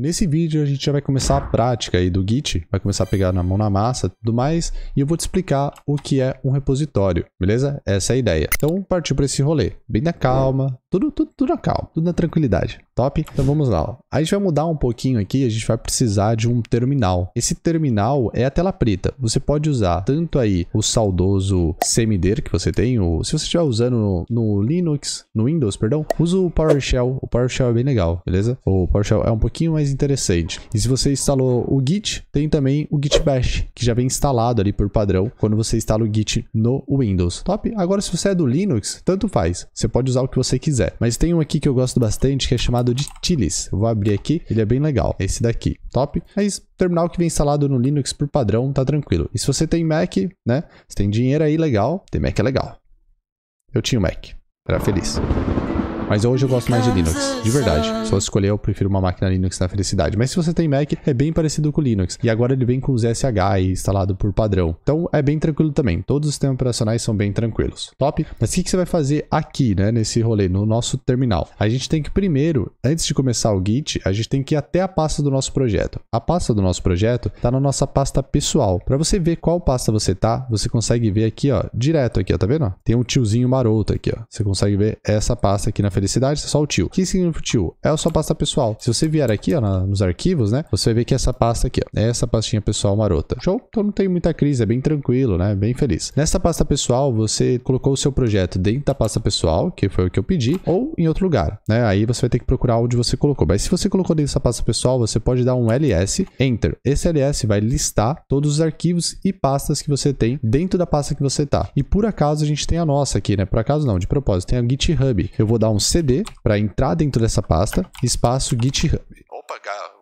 Nesse vídeo a gente já vai começar a prática aí do Git, vai começar a pegar na mão na massa tudo mais, e eu vou te explicar o que é um repositório, beleza? Essa é a ideia. Então partiu para esse rolê, bem na calma, tudo, tudo, tudo na calma, tudo na tranquilidade. Top? Então vamos lá. A gente vai mudar um pouquinho aqui, a gente vai precisar de um terminal. Esse terminal é a tela preta. Você pode usar tanto aí o saudoso CMD que você tem, ou se você estiver usando no, Linux, no Windows, perdão, usa o PowerShell. O PowerShell é bem legal, beleza? O PowerShell é um pouquinho mais interessante. E se você instalou o Git, tem também o Git Bash, que já vem instalado ali por padrão quando você instala o Git no Windows. Top? Agora, se você é do Linux, tanto faz. Você pode usar o que você quiser quiser. É. Mas tem um aqui que eu gosto bastante, que é chamado de Tilis. Vou abrir aqui, ele é bem legal. Esse daqui, top. Mas terminal que vem instalado no Linux por padrão, tá tranquilo. E se você tem Mac, né? Se tem dinheiro aí, legal. Tem Mac é legal. Eu tinha o Mac. Era feliz. Mas hoje eu gosto mais de Linux, de verdade. Se eu escolher, eu prefiro uma máquina Linux na felicidade. Mas se você tem Mac, é bem parecido com o Linux. E agora ele vem com os SH instalado por padrão. Então é bem tranquilo também. Todos os sistemas operacionais são bem tranquilos. Top? Mas o que, que você vai fazer aqui, né, nesse rolê, no nosso terminal? A gente tem que primeiro, antes de começar o Git, a gente tem que ir até a pasta do nosso projeto. A pasta do nosso projeto está na nossa pasta pessoal. Para você ver qual pasta você tá, você consegue ver aqui, ó, direto aqui, ó, tá vendo? Tem um tiozinho maroto aqui, ó. Você consegue ver essa pasta aqui na felicidade, só o tio. O que significa o tio? É a sua pasta pessoal. Se você vier aqui, ó, na, nos arquivos, né? Você vai ver que essa pasta aqui, ó, é essa pastinha pessoal marota. Show? Então não tem muita crise, é bem tranquilo, né? Bem feliz. Nessa pasta pessoal, você colocou o seu projeto dentro da pasta pessoal, que foi o que eu pedi, ou em outro lugar, né? Aí você vai ter que procurar onde você colocou. Mas se você colocou dentro dessa pasta pessoal, você pode dar um ls, enter. Esse ls vai listar todos os arquivos e pastas que você tem dentro da pasta que você tá. E por acaso a gente tem a nossa aqui, né? Por acaso não, de propósito, tem a GitHub. Eu vou dar um cd para entrar dentro dessa pasta, espaço GitHub. Opa,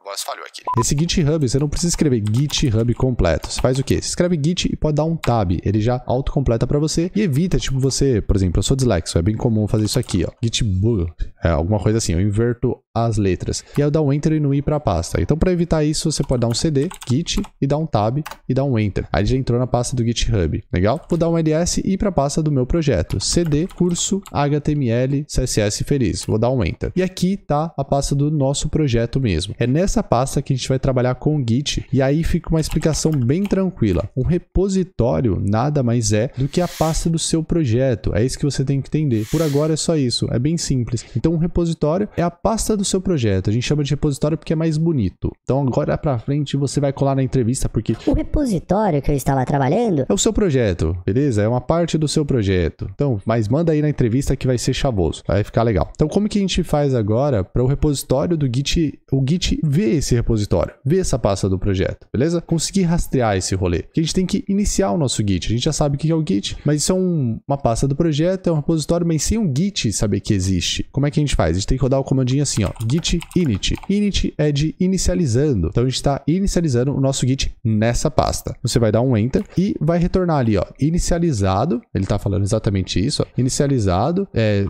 voz falhou aqui. Esse GitHub, você não precisa escrever GitHub completo. Você faz o quê? Você escreve Git e pode dar um tab. Ele já autocompleta para você e evita, tipo, você, por exemplo, eu sou dislexo, é bem comum fazer isso aqui, ó. Gitbug, é alguma coisa assim. Eu inverto as letras. E aí eu dou um Enter e não ir para a pasta. Então, para evitar isso, você pode dar um CD, Git, e dar um Tab, e dar um Enter. Aí já entrou na pasta do GitHub, legal? Vou dar um LS e ir para a pasta do meu projeto. CD, curso, HTML, CSS feliz. Vou dar um Enter. E aqui tá a pasta do nosso projeto mesmo. É nessa pasta que a gente vai trabalhar com o Git, e aí fica uma explicação bem tranquila. Um repositório nada mais é do que a pasta do seu projeto. É isso que você tem que entender. Por agora é só isso, é bem simples. Então, um repositório é a pasta do seu projeto. A gente chama de repositório porque é mais bonito. Então agora pra frente você vai colar na entrevista porque. O repositório que eu estava trabalhando? É o seu projeto, beleza? É uma parte do seu projeto. Então, mas manda aí na entrevista que vai ser chavoso. Vai ficar legal. Então, como que a gente faz agora para o repositório do Git? O Git vê esse repositório, vê essa pasta do projeto, beleza? Conseguir rastrear esse rolê. Porque a gente tem que iniciar o nosso Git. A gente já sabe o que é o Git, mas isso é um, uma pasta do projeto, é um repositório, mas sem o um Git saber que existe. Como é que a gente faz? A gente tem que rodar o comandinho assim, ó ó, git init. Init é de inicializando. Então a gente está inicializando o nosso git nessa pasta. Você vai dar um enter e vai retornar ali, ó, inicializado. Ele está falando exatamente isso, ó, inicializado é,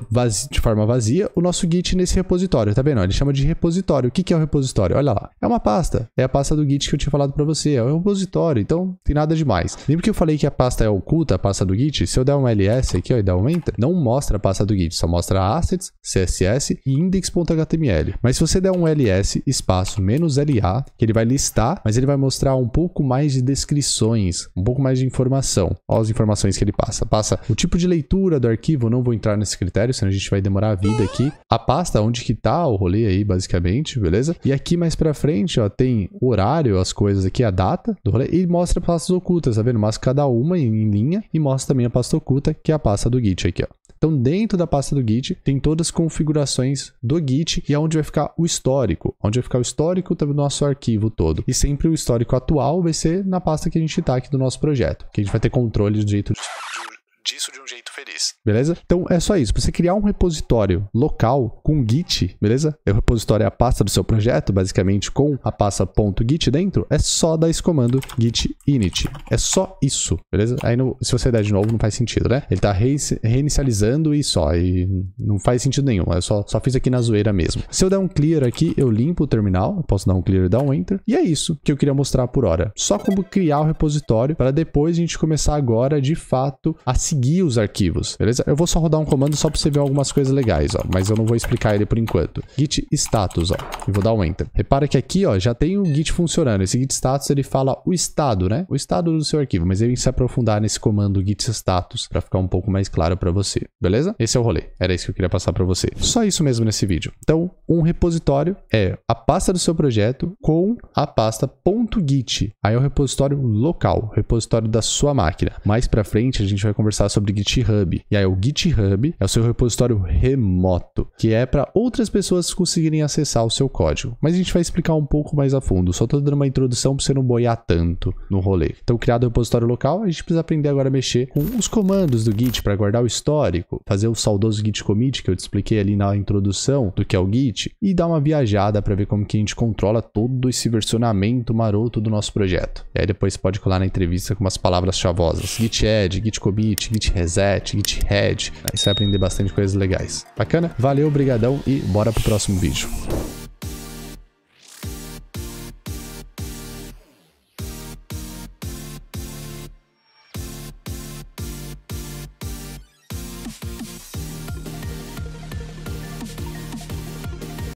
de forma vazia o nosso git nesse repositório, tá vendo? Ele chama de repositório. O que, que é o repositório? Olha lá, é uma pasta. É a pasta do git que eu tinha falado para você. É um repositório, então tem nada demais. Lembra que eu falei que a pasta é oculta, a pasta do git? Se eu der um ls aqui ó, e dar um enter, não mostra a pasta do git, só mostra assets, css e index.html. HTML. Mas se você der um ls espaço menos LA, que ele vai listar, mas ele vai mostrar um pouco mais de descrições, um pouco mais de informação. Olha as informações que ele passa. Passa o tipo de leitura do arquivo, não vou entrar nesse critério, senão a gente vai demorar a vida aqui. A pasta, onde que tá o rolê aí, basicamente, beleza? E aqui mais pra frente, ó, tem o horário, as coisas aqui, a data do rolê, e mostra pastas ocultas, tá vendo? Mostra cada uma em linha e mostra também a pasta oculta, que é a pasta do Git aqui, ó. Então, dentro da pasta do Git, tem todas as configurações do Git e é onde vai ficar o histórico. Onde vai ficar o histórico do nosso arquivo todo. E sempre o histórico atual vai ser na pasta que a gente está aqui do nosso projeto, que a gente vai ter controle do jeito. De disso de um jeito feliz. Beleza? Então é só isso. Pra você criar um repositório local com Git, beleza? É o repositório é a pasta do seu projeto, basicamente com a pasta .git dentro, é só dar esse comando git init. É só isso, beleza? Aí no, se você der de novo não faz sentido, né? Ele tá re reinicializando e só, e não faz sentido nenhum. Eu só, só fiz aqui na zoeira mesmo. Se eu der um clear aqui, eu limpo o terminal, eu posso dar um clear e dar um enter, e é isso que eu queria mostrar por hora. Só como criar o repositório para depois a gente começar agora de fato a seguir seguir os arquivos, beleza? Eu vou só rodar um comando só para você ver algumas coisas legais, ó, mas eu não vou explicar ele por enquanto. Git status, ó, e vou dar um enter. Repara que aqui, ó, já tem o git funcionando. Esse git status, ele fala o estado, né? O estado do seu arquivo, mas ele se aprofundar nesse comando git status para ficar um pouco mais claro para você, beleza? Esse é o rolê. Era isso que eu queria passar para você. Só isso mesmo nesse vídeo. Então, um repositório é a pasta do seu projeto com a pasta .git. Aí é o repositório local, repositório da sua máquina. Mais para frente a gente vai conversar conversar sobre GitHub. E aí o GitHub é o seu repositório remoto, que é para outras pessoas conseguirem acessar o seu código. Mas a gente vai explicar um pouco mais a fundo, só estou dando uma introdução para você não boiar tanto no rolê. Então, criado o repositório local, a gente precisa aprender agora a mexer com os comandos do Git para guardar o histórico, fazer o saudoso Git commit que eu te expliquei ali na introdução do que é o Git e dar uma viajada para ver como que a gente controla todo esse versionamento maroto do nosso projeto. E aí depois você pode colar na entrevista com umas palavras chavosas, Git add, Git commit, Git, Reset, Git Head. Aí você vai aprender bastante coisas legais. Bacana? Valeu, brigadão e bora pro próximo vídeo.